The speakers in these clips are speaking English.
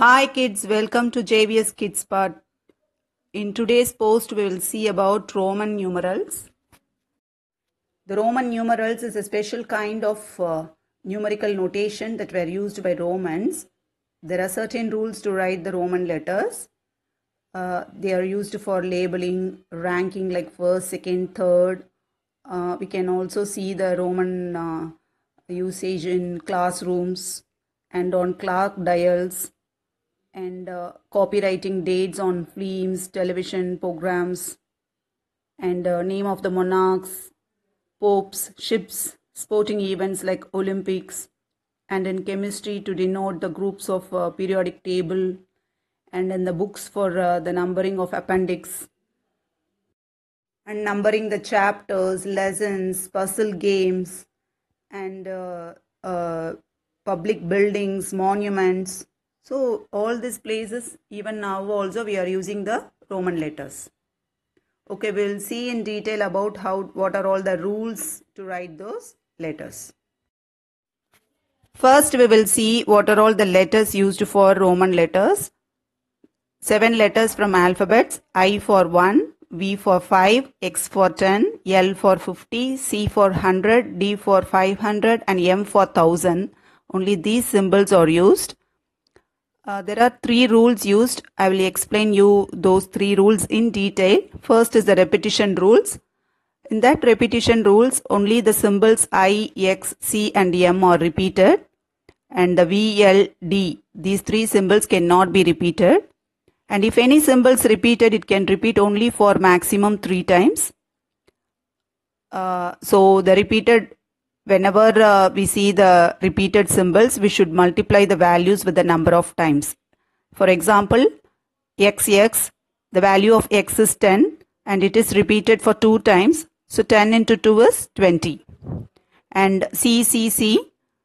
Hi kids, welcome to JVS Kids Part. In today's post we will see about Roman numerals. The Roman numerals is a special kind of uh, numerical notation that were used by Romans. There are certain rules to write the Roman letters. Uh, they are used for labeling, ranking like first, second, third. Uh, we can also see the Roman uh, usage in classrooms and on clock dials and uh, copywriting dates on films, television programs, and uh, name of the monarchs, popes, ships, sporting events like Olympics, and in chemistry to denote the groups of uh, periodic table, and in the books for uh, the numbering of appendix. And numbering the chapters, lessons, puzzle games, and uh, uh, public buildings, monuments so all these places even now also we are using the Roman letters. Okay, we will see in detail about how what are all the rules to write those letters. First we will see what are all the letters used for Roman letters. 7 letters from alphabets I for 1, V for 5, X for 10, L for 50, C for 100, D for 500 and M for 1000. Only these symbols are used. Uh, there are three rules used. I will explain you those three rules in detail. First is the repetition rules. In that repetition rules, only the symbols I, X, C and M are repeated and the V, L, D, these three symbols cannot be repeated. And if any symbols repeated, it can repeat only for maximum three times. Uh, so the repeated whenever uh, we see the repeated symbols, we should multiply the values with the number of times. For example, xx, the value of x is 10 and it is repeated for 2 times. So 10 into 2 is 20. And ccc,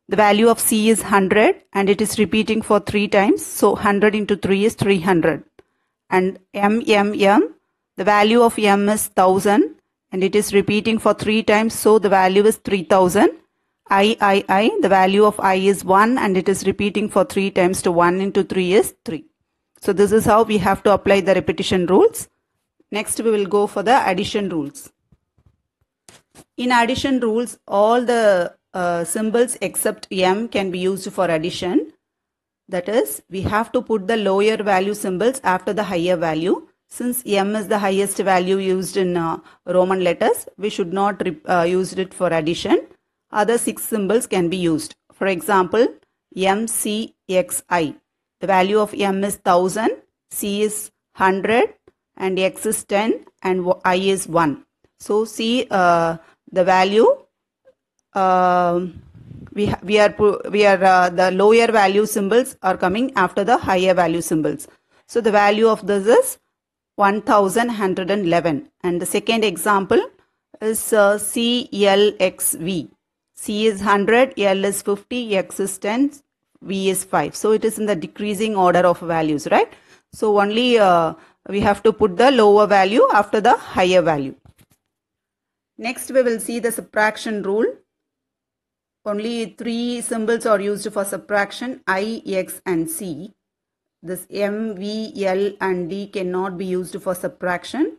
the value of c is 100 and it is repeating for 3 times. So 100 into 3 is 300. And mmm, the value of m is 1000 and it is repeating for 3 times so the value is 3000 i, i, i. The value of i is 1 and it is repeating for 3 times to 1 into 3 is 3. So this is how we have to apply the repetition rules. Next we will go for the addition rules. In addition rules, all the uh, symbols except m can be used for addition. That is, we have to put the lower value symbols after the higher value. Since m is the highest value used in uh, Roman letters, we should not uh, use it for addition other six symbols can be used. For example, MCXI. The value of M is 1000, C is 100 and X is 10 and I is 1. So see uh, the value uh, we, we are, we are uh, the lower value symbols are coming after the higher value symbols. So the value of this is 1111 and the second example is uh, CLXV. C is 100, L is 50, X is 10, V is 5. So it is in the decreasing order of values, right? So only uh, we have to put the lower value after the higher value. Next we will see the subtraction rule. Only three symbols are used for subtraction I, X and C. This M, V, L and D cannot be used for subtraction.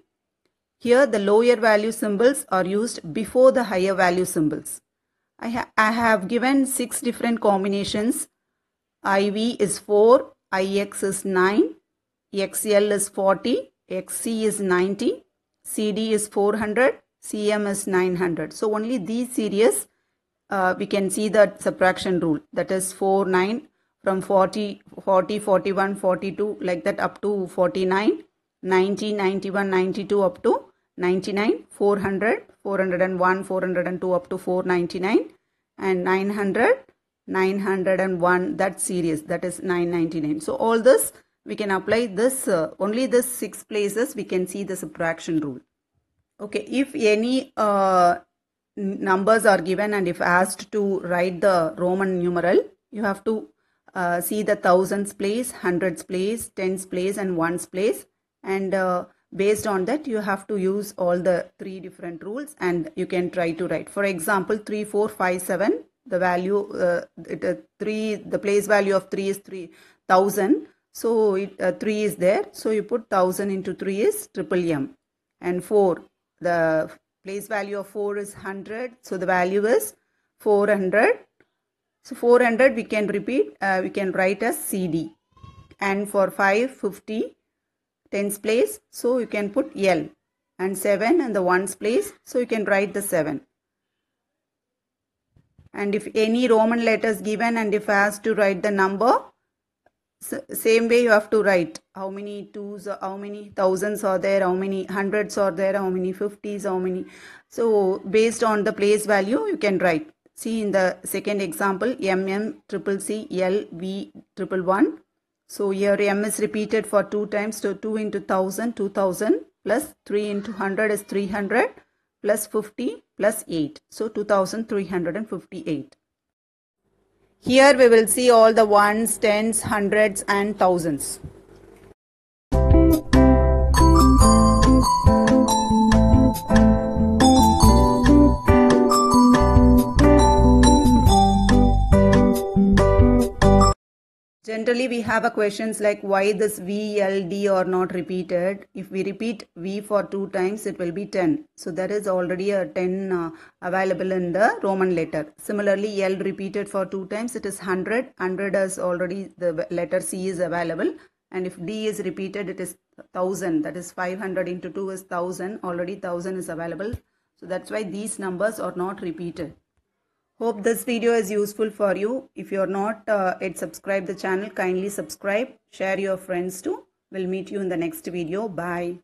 Here the lower value symbols are used before the higher value symbols. I, ha I have given six different combinations. IV is 4, IX is 9, XL is 40, XC is 90, CD is 400, CM is 900. So only these series uh, we can see the subtraction rule that is 4, 9 from 40, 40, 41, 42 like that up to 49, 90, 91, 92 up to 99, 400, 401, 402 up to 499 and 900, 901 that series that is 999. So all this we can apply this uh, only this six places we can see the subtraction rule. Okay if any uh, numbers are given and if asked to write the Roman numeral you have to uh, see the thousands place, hundreds place, tens place and ones place and uh, based on that you have to use all the three different rules and you can try to write for example 3 4 5 7 the value uh, the uh, 3 the place value of 3 is 3000 so it, uh, 3 is there so you put 1000 into 3 is triple m and 4 the place value of 4 is 100 so the value is 400 so 400 we can repeat uh, we can write as cd and for 550 tens place so you can put L and 7 and the ones place so you can write the 7 and if any Roman letters given and if asked to write the number same way you have to write how many twos how many thousands are there how many hundreds are there how many fifties how many so based on the place value you can write see in the second example mm triple c l v triple one so here m is repeated for 2 times. So 2 into 1000, 2000 plus 3 into 100 is 300 plus 50 plus 8. So 2358. Here we will see all the ones, tens, hundreds and thousands. Generally, we have a questions like why this VLD are not repeated. If we repeat V for two times, it will be 10. So there is already a 10 uh, available in the Roman letter. Similarly, L repeated for two times, it is 100. 100 is already the letter C is available. And if D is repeated, it is 1000. That is 500 into 2 is 1000. Already 1000 is available. So that's why these numbers are not repeated. Hope this video is useful for you. If you are not uh, yet subscribe the channel, kindly subscribe. Share your friends too. We'll meet you in the next video. Bye.